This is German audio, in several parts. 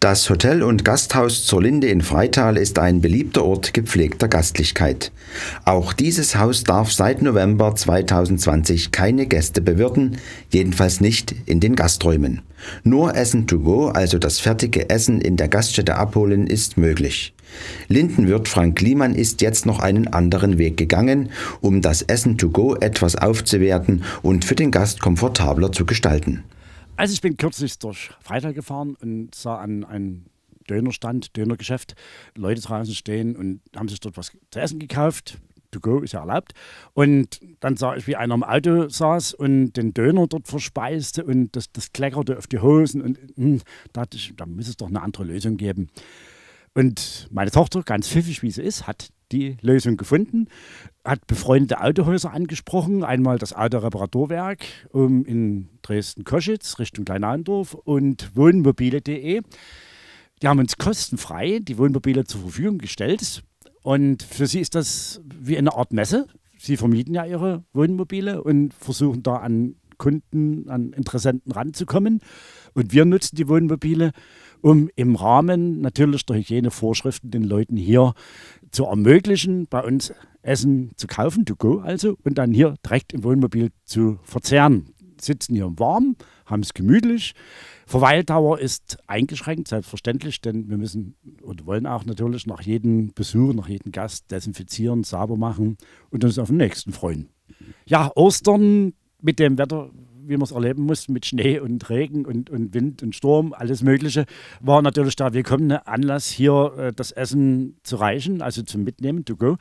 Das Hotel und Gasthaus zur Linde in Freital ist ein beliebter Ort gepflegter Gastlichkeit. Auch dieses Haus darf seit November 2020 keine Gäste bewirten, jedenfalls nicht in den Gasträumen. Nur Essen to go, also das fertige Essen in der Gaststätte abholen, ist möglich. Lindenwirt Frank Liemann ist jetzt noch einen anderen Weg gegangen, um das Essen to go etwas aufzuwerten und für den Gast komfortabler zu gestalten. Also ich bin kürzlich durch Freital gefahren und sah an einem Dönerstand, Dönergeschäft, Leute draußen stehen und haben sich dort was zu essen gekauft. To go ist ja erlaubt. Und dann sah ich, wie einer im Auto saß und den Döner dort verspeiste und das, das kleckerte auf die Hosen. Und mh, hm, dachte ich, da muss es doch eine andere Lösung geben. Und meine Tochter, ganz pfiffig wie sie ist, hat die Lösung gefunden, hat befreundete Autohäuser angesprochen, einmal das Autoreparaturwerk um ähm, in Dresden-Koschitz Richtung Kleinandorf und wohnmobile.de. Die haben uns kostenfrei die Wohnmobile zur Verfügung gestellt und für sie ist das wie eine Art Messe. Sie vermieten ja ihre Wohnmobile und versuchen da an Kunden, an Interessenten ranzukommen. Und wir nutzen die Wohnmobile, um im Rahmen natürlich der Hygienevorschriften den Leuten hier zu ermöglichen, bei uns Essen zu kaufen, to go also, und dann hier direkt im Wohnmobil zu verzehren. Sitzen hier warm, haben es gemütlich. Verweildauer ist eingeschränkt, selbstverständlich, denn wir müssen und wollen auch natürlich nach jedem Besuch, nach jedem Gast desinfizieren, sauber machen und uns auf den nächsten freuen. Ja, Ostern mit dem Wetter wie man es erleben muss, mit Schnee und Regen und, und Wind und Sturm, alles Mögliche, war natürlich der willkommene Anlass, hier äh, das Essen zu reichen, also zum Mitnehmen, to go.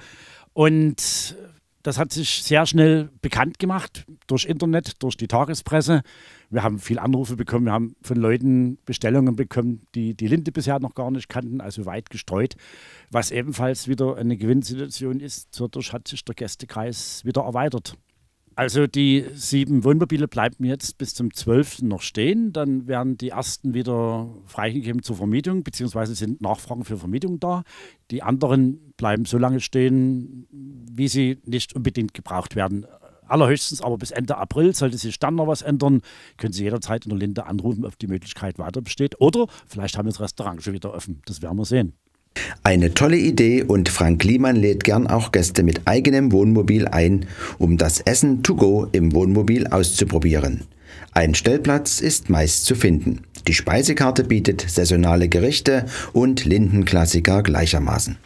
Und das hat sich sehr schnell bekannt gemacht durch Internet, durch die Tagespresse. Wir haben viele Anrufe bekommen, wir haben von Leuten Bestellungen bekommen, die die Linde bisher noch gar nicht kannten, also weit gestreut, was ebenfalls wieder eine Gewinnsituation ist. Dadurch hat sich der Gästekreis wieder erweitert. Also die sieben Wohnmobile bleiben jetzt bis zum 12. noch stehen. Dann werden die ersten wieder freigegeben zur Vermietung, beziehungsweise sind Nachfragen für Vermietung da. Die anderen bleiben so lange stehen, wie sie nicht unbedingt gebraucht werden. Allerhöchstens aber bis Ende April sollte sich dann noch was ändern, können Sie jederzeit in der Linde anrufen, ob die Möglichkeit weiter besteht. Oder vielleicht haben wir das Restaurant schon wieder offen. Das werden wir sehen. Eine tolle Idee und Frank Liemann lädt gern auch Gäste mit eigenem Wohnmobil ein, um das Essen to go im Wohnmobil auszuprobieren. Ein Stellplatz ist meist zu finden. Die Speisekarte bietet saisonale Gerichte und Lindenklassiker gleichermaßen.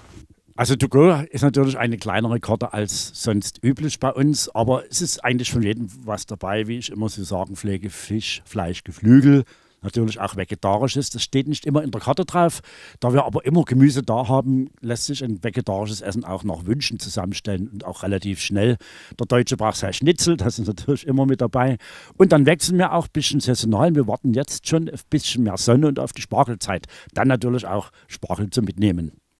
Also To Go ist natürlich eine kleinere Karte als sonst üblich bei uns, aber es ist eigentlich von jedem was dabei, wie ich immer so sagen pflege, Fisch, Fleisch, Geflügel, natürlich auch vegetarisches. Das steht nicht immer in der Karte drauf. Da wir aber immer Gemüse da haben, lässt sich ein vegetarisches Essen auch nach Wünschen zusammenstellen und auch relativ schnell. Der Deutsche braucht sein Schnitzel, das ist natürlich immer mit dabei. Und dann wechseln wir auch ein bisschen saisonal. Wir warten jetzt schon ein bisschen mehr Sonne und auf die Spargelzeit. Dann natürlich auch Spargel zu mitnehmen.